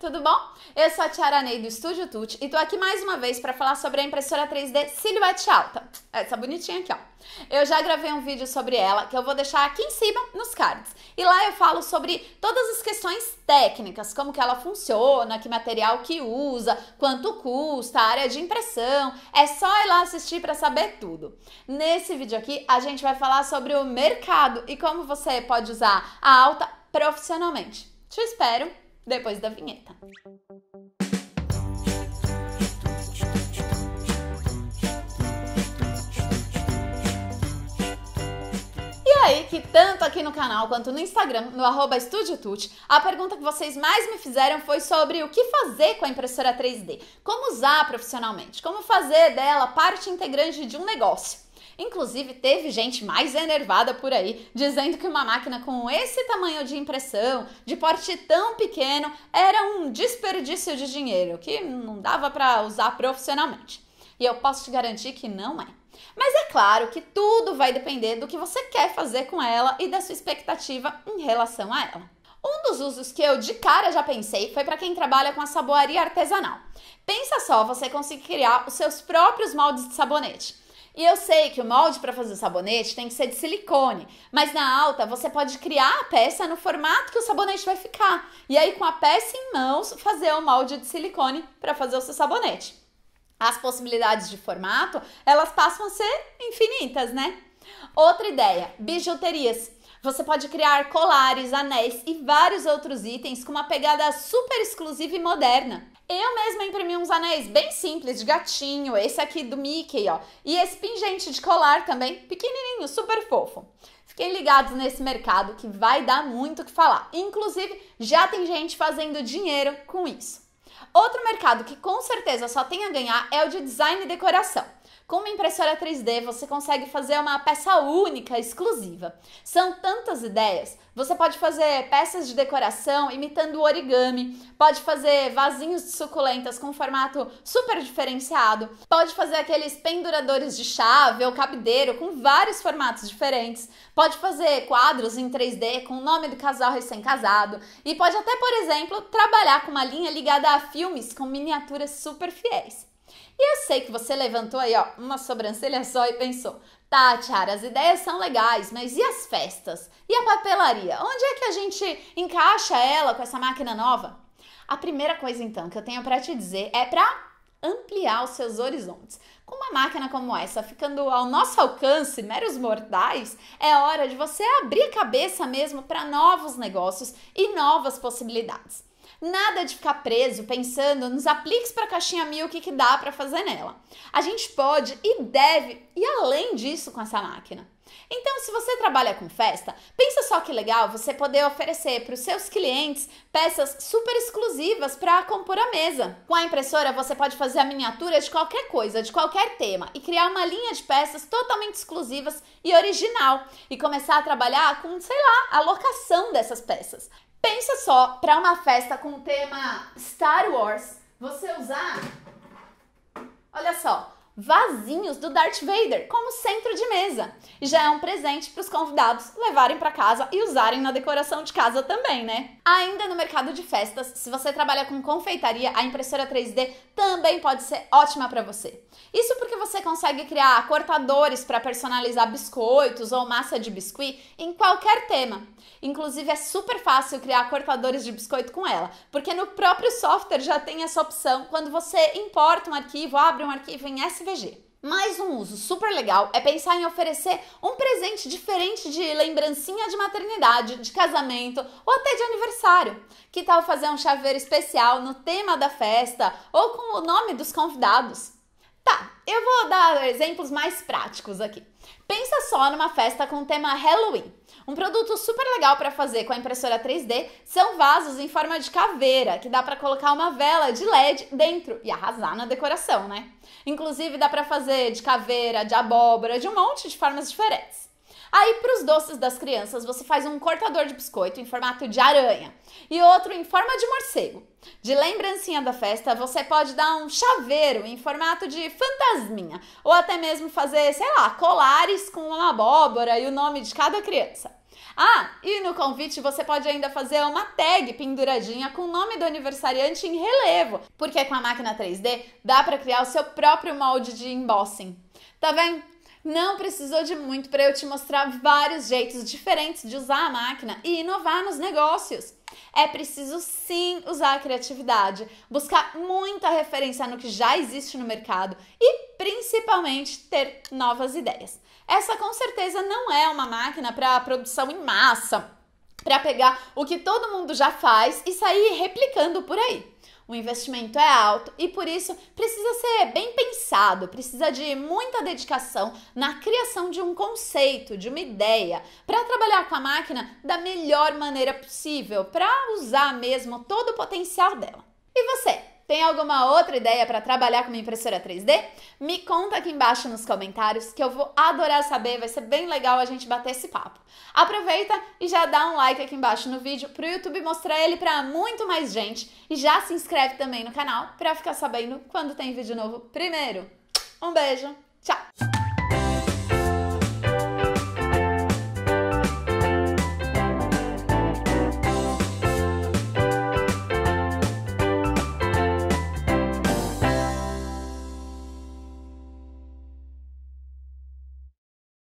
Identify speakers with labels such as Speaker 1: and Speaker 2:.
Speaker 1: tudo bom? Eu sou a Tiara Ney do Estúdio Tut e tô aqui mais uma vez para falar sobre a impressora 3D Silhouette Alta. Essa bonitinha aqui, ó. Eu já gravei um vídeo sobre ela que eu vou deixar aqui em cima nos cards. E lá eu falo sobre todas as questões técnicas, como que ela funciona, que material que usa, quanto custa, área de impressão. É só ir lá assistir para saber tudo. Nesse vídeo aqui a gente vai falar sobre o mercado e como você pode usar a alta profissionalmente. Te espero! depois da vinheta. aí que tanto aqui no canal quanto no Instagram, no arroba a pergunta que vocês mais me fizeram foi sobre o que fazer com a impressora 3D, como usar profissionalmente, como fazer dela parte integrante de um negócio. Inclusive, teve gente mais enervada por aí dizendo que uma máquina com esse tamanho de impressão, de porte tão pequeno, era um desperdício de dinheiro que não dava para usar profissionalmente. E eu posso te garantir que não é. Mas é claro que tudo vai depender do que você quer fazer com ela e da sua expectativa em relação a ela. Um dos usos que eu de cara já pensei foi para quem trabalha com a saboaria artesanal. Pensa só você conseguir criar os seus próprios moldes de sabonete. E eu sei que o molde para fazer o sabonete tem que ser de silicone, mas na alta você pode criar a peça no formato que o sabonete vai ficar. E aí com a peça em mãos fazer o molde de silicone para fazer o seu sabonete. As possibilidades de formato, elas passam a ser infinitas, né? Outra ideia, bijuterias. Você pode criar colares, anéis e vários outros itens com uma pegada super exclusiva e moderna. Eu mesma imprimi uns anéis bem simples, de gatinho, esse aqui do Mickey, ó. E esse pingente de colar também, pequenininho, super fofo. Fiquem ligados nesse mercado que vai dar muito o que falar. Inclusive, já tem gente fazendo dinheiro com isso. Outro mercado que com certeza só tem a ganhar é o de design e decoração. Com uma impressora 3D, você consegue fazer uma peça única, exclusiva. São tantas ideias. Você pode fazer peças de decoração imitando origami, pode fazer vasinhos de suculentas com um formato super diferenciado, pode fazer aqueles penduradores de chave ou cabideiro com vários formatos diferentes, pode fazer quadros em 3D com o nome do casal recém-casado e pode até, por exemplo, trabalhar com uma linha ligada a filmes com miniaturas super fiéis. E eu sei que você levantou aí, ó, uma sobrancelha só e pensou: Tá, Tiara, as ideias são legais, mas e as festas? E a papelaria? Onde é que a gente encaixa ela com essa máquina nova? A primeira coisa então que eu tenho para te dizer é para ampliar os seus horizontes. Com uma máquina como essa ficando ao nosso alcance, meros mortais, é hora de você abrir a cabeça mesmo para novos negócios e novas possibilidades. Nada de ficar preso pensando nos apliques para a caixinha mil, o que, que dá para fazer nela. A gente pode e deve e além disso com essa máquina. Então, se você trabalha com festa, pensa só que legal você poder oferecer para os seus clientes peças super exclusivas para compor a mesa. Com a impressora, você pode fazer a miniatura de qualquer coisa, de qualquer tema e criar uma linha de peças totalmente exclusivas e original e começar a trabalhar com, sei lá, a locação dessas peças. Pensa só para uma festa com o tema Star Wars, você usar. Olha só, vasinhos do Darth Vader como centro de mesa. E já é um presente para os convidados levarem para casa e usarem na decoração de casa também, né? Ainda no mercado de festas, se você trabalha com confeitaria, a impressora 3D também pode ser ótima para você. Isso porque você consegue criar cortadores para personalizar biscoitos ou massa de biscuit em qualquer tema. Inclusive é super fácil criar cortadores de biscoito com ela, porque no próprio software já tem essa opção quando você importa um arquivo, abre um arquivo em SVG. CVG. Mais um uso super legal é pensar em oferecer um presente diferente de lembrancinha de maternidade, de casamento ou até de aniversário. Que tal fazer um chaveiro especial no tema da festa ou com o nome dos convidados? Tá, eu vou dar exemplos mais práticos aqui. Pensa só numa festa com o tema Halloween. Um produto super legal para fazer com a impressora 3D são vasos em forma de caveira, que dá para colocar uma vela de LED dentro e arrasar na decoração, né? Inclusive dá para fazer de caveira, de abóbora, de um monte de formas diferentes. Aí, para os doces das crianças, você faz um cortador de biscoito em formato de aranha e outro em forma de morcego. De lembrancinha da festa, você pode dar um chaveiro em formato de fantasminha ou até mesmo fazer, sei lá, colares com uma abóbora e o nome de cada criança. Ah, e no convite você pode ainda fazer uma tag penduradinha com o nome do aniversariante em relevo, porque com a máquina 3D dá para criar o seu próprio molde de embossing. Tá vendo? Não precisou de muito para eu te mostrar vários jeitos diferentes de usar a máquina e inovar nos negócios. É preciso sim usar a criatividade, buscar muita referência no que já existe no mercado e principalmente ter novas ideias. Essa com certeza não é uma máquina para produção em massa, para pegar o que todo mundo já faz e sair replicando por aí o investimento é alto e por isso precisa ser bem pensado, precisa de muita dedicação na criação de um conceito, de uma ideia, para trabalhar com a máquina da melhor maneira possível, para usar mesmo todo o potencial dela. E você? Tem alguma outra ideia para trabalhar com uma impressora 3D? Me conta aqui embaixo nos comentários que eu vou adorar saber, vai ser bem legal a gente bater esse papo. Aproveita e já dá um like aqui embaixo no vídeo para o YouTube mostrar ele para muito mais gente e já se inscreve também no canal para ficar sabendo quando tem vídeo novo primeiro. Um beijo, tchau.